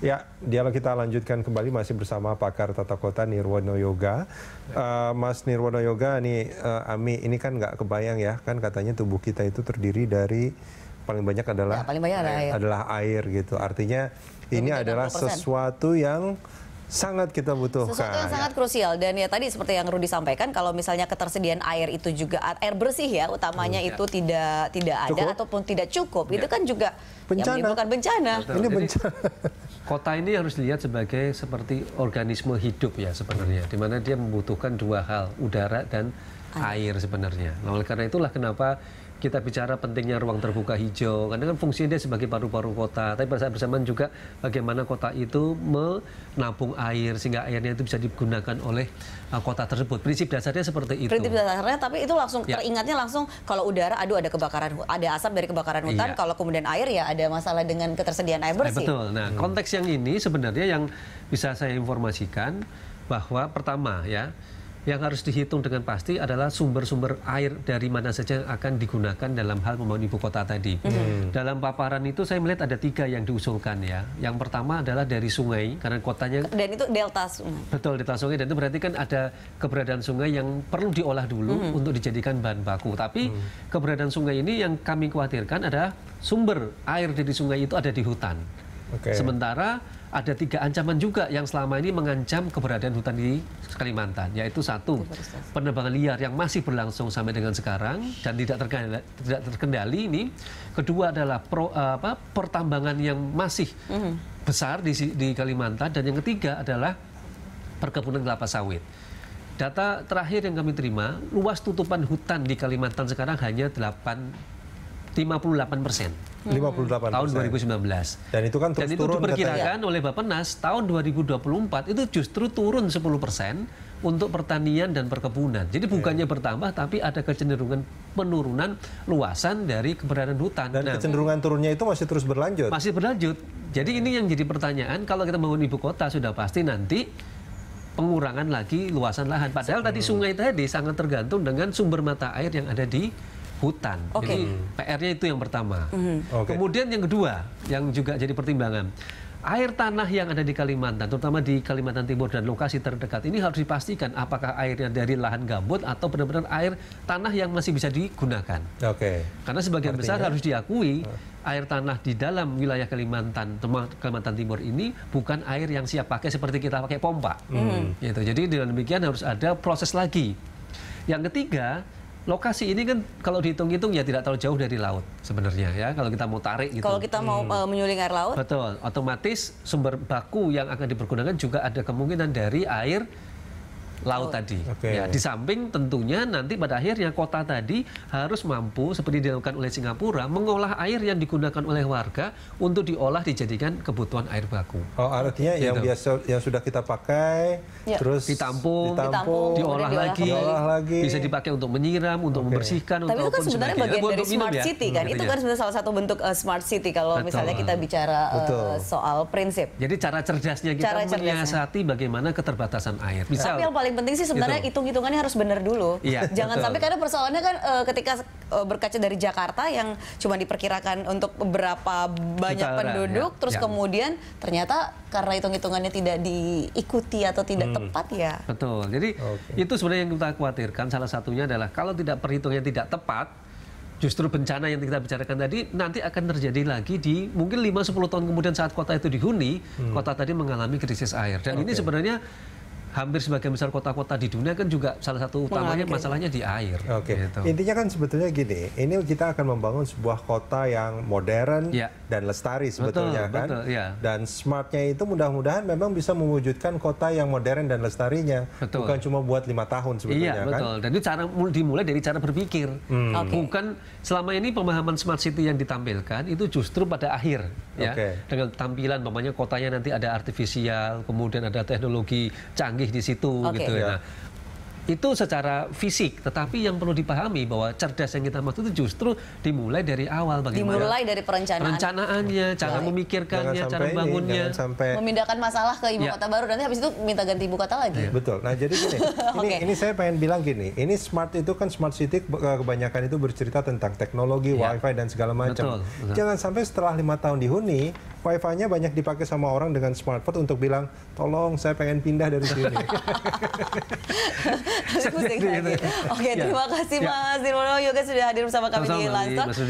Ya, dialog kita lanjutkan kembali masih bersama pakar tata kota Nirwono Yoga. Uh, Mas Nirwono Yoga, nih eh, uh, Ami, ini kan nggak kebayang ya, kan katanya tubuh kita itu terdiri dari paling banyak adalah ya, paling banyak adalah air. adalah air gitu. Artinya ini adalah sesuatu yang sangat kita butuhkan. Sesuatu yang sangat krusial dan ya tadi seperti yang Rudi sampaikan kalau misalnya ketersediaan air itu juga air bersih ya utamanya hmm, ya. itu tidak tidak cukup. ada ataupun tidak cukup ya. itu kan juga ya, bencana. yang menimbulkan bencana. Betul. Ini bencana kota ini harus dilihat sebagai seperti organisme hidup ya sebenarnya, di mana dia membutuhkan dua hal, udara dan air, sebenarnya. Nah, oleh karena itulah kenapa kita bicara pentingnya ruang terbuka hijau, karena kan fungsinya dia sebagai paru-paru kota, tapi pada saat bersamaan juga bagaimana kota itu menampung air sehingga airnya itu bisa digunakan oleh uh, kota tersebut. Prinsip dasarnya seperti itu. Prinsip dasarnya, tapi itu langsung ya. teringatnya langsung kalau udara, aduh ada kebakaran, ada asap dari kebakaran hutan, ya. kalau kemudian air ya ada masalah dengan ketersediaan air bersih. ya, betul. Nah hmm. konteks yang ini sebenarnya yang bisa saya informasikan bahwa pertama ya yang harus dihitung dengan pasti adalah sumber-sumber air dari mana saja yang akan digunakan dalam hal membangun ibu kota tadi. Hmm. hmm. Dalam paparan itu saya melihat ada tiga yang diusulkan ya. Yang pertama adalah dari sungai karena kotanya dan itu delta sungai. Betul delta sungai dan itu berarti kan ada keberadaan sungai yang perlu diolah dulu hmm. untuk dijadikan bahan baku. Tapi hmm. keberadaan sungai ini yang kami khawatirkan adalah sumber air dari sungai itu ada di hutan. Okay. Sementara ada tiga ancaman juga yang selama ini mengancam keberadaan hutan di Kalimantan, yaitu satu penebangan liar yang masih berlangsung sampai dengan sekarang dan tidak terkendali, tidak terkendali ini. Kedua adalah pro, apa, pertambangan yang masih mm besar di, di Kalimantan dan yang ketiga adalah perkebunan kelapa sawit. Data terakhir yang kami terima, luas tutupan hutan di Kalimantan sekarang hanya 8 58 persen. 58 hmm. tahun 2019. Dan itu kan terus Dan itu turun diperkirakan katanya. oleh Nas tahun 2024 itu justru turun 10 persen untuk pertanian dan perkebunan. Jadi bukannya yeah. bertambah tapi ada kecenderungan penurunan luasan dari keberadaan hutan. Dan nah, kecenderungan turunnya itu masih terus berlanjut. Masih berlanjut. Jadi ini yang jadi pertanyaan kalau kita bangun ibu kota sudah pasti nanti pengurangan lagi luasan lahan. Padahal hmm. tadi sungai tadi sangat tergantung dengan sumber mata air yang ada di hutan. Okay. Jadi hmm. PR-nya itu yang pertama. Mm okay. Kemudian yang kedua yang juga jadi pertimbangan air tanah yang ada di Kalimantan, terutama di Kalimantan Timur dan lokasi terdekat, ini harus dipastikan apakah airnya dari lahan gambut atau benar-benar air tanah yang masih bisa digunakan. Oke. Okay. Karena sebagian Artinya, besar harus diakui ah. air tanah di dalam wilayah Kalimantan, Kalimantan Timur ini bukan air yang siap pakai seperti kita pakai pompa. Hmm. Gitu. Jadi dengan demikian harus ada proses lagi. Yang ketiga, lokasi ini kan kalau dihitung-hitung ya tidak terlalu jauh dari laut sebenarnya ya kalau kita mau tarik gitu. Kalau kita mau hmm. Eh, menyuling air laut. Betul, otomatis sumber baku yang akan dipergunakan juga ada kemungkinan dari air laut oh, tadi. Okay. Ya, di samping tentunya nanti pada akhirnya kota tadi harus mampu seperti dilakukan oleh Singapura mengolah air yang digunakan oleh warga untuk diolah dijadikan kebutuhan air baku. Oh artinya gitu. yang biasa yang sudah kita pakai ya. terus ditampung, ditampung diolah, diolah lagi, diolah lagi, bisa dipakai untuk menyiram, untuk okay. membersihkan, Tapi itu kan sebenarnya bagian dari ya. smart minum, city kan. Hmm, itu kan sebenarnya salah satu bentuk uh, smart city kalau Betul. misalnya kita bicara uh, soal prinsip. Jadi cara cerdasnya kita cara menyiasati bagaimana keterbatasan air. Misal, Tapi yang paling paling penting sih sebenarnya gitu. hitung-hitungannya harus benar dulu. Iya, Jangan betul. sampai karena persoalannya kan e, ketika e, berkaca dari Jakarta yang cuma diperkirakan untuk beberapa banyak Juta penduduk, ya. terus ya. kemudian ternyata karena hitung-hitungannya tidak diikuti atau tidak hmm. tepat ya. Betul. Jadi okay. itu sebenarnya yang kita khawatirkan. Salah satunya adalah kalau tidak perhitungannya tidak tepat, justru bencana yang kita bicarakan tadi nanti akan terjadi lagi di mungkin 5-10 tahun kemudian saat kota itu dihuni, hmm. kota tadi mengalami krisis air. Dan okay. ini sebenarnya hampir sebagian besar kota-kota di dunia kan juga salah satu utamanya ya. masalahnya di air. Oke. Okay. Gitu. Intinya kan sebetulnya gini, ini kita akan membangun sebuah kota yang modern ya. dan lestari sebetulnya betul, kan. Betul, ya. Dan smartnya itu mudah-mudahan memang bisa mewujudkan kota yang modern dan lestarinya, betul. bukan cuma buat lima tahun sebetulnya iya, kan. betul. Dan itu cara dimulai dari cara berpikir, hmm. okay. bukan selama ini pemahaman smart city yang ditampilkan itu justru pada akhir ya okay. dengan tampilan, namanya kotanya nanti ada artifisial, kemudian ada teknologi canggih canggih di situ okay. gitu ya. Iya. Nah, itu secara fisik, tetapi yang perlu dipahami bahwa cerdas yang kita maksud itu justru dimulai dari awal bagaimana dimulai dari perencanaan perencanaannya, cara memikirkannya, jangan bangunnya, ini, bangunnya, sampai memindahkan masalah ke ibu ya. kota baru nanti habis itu minta ganti ibu kota lagi. Ya. Betul. Nah, jadi gini, ini okay. ini saya pengen bilang gini, ini smart itu kan smart city kebanyakan itu bercerita tentang teknologi, ya. wifi dan segala macam. Betul. Jangan sampai setelah lima tahun dihuni wifi-nya banyak dipakai sama orang dengan smartphone untuk bilang tolong saya pengen pindah dari sini. Gitu. Oke, ya. terima kasih ya. Mas Dirwono Yoga sudah hadir bersama kami di Lanson.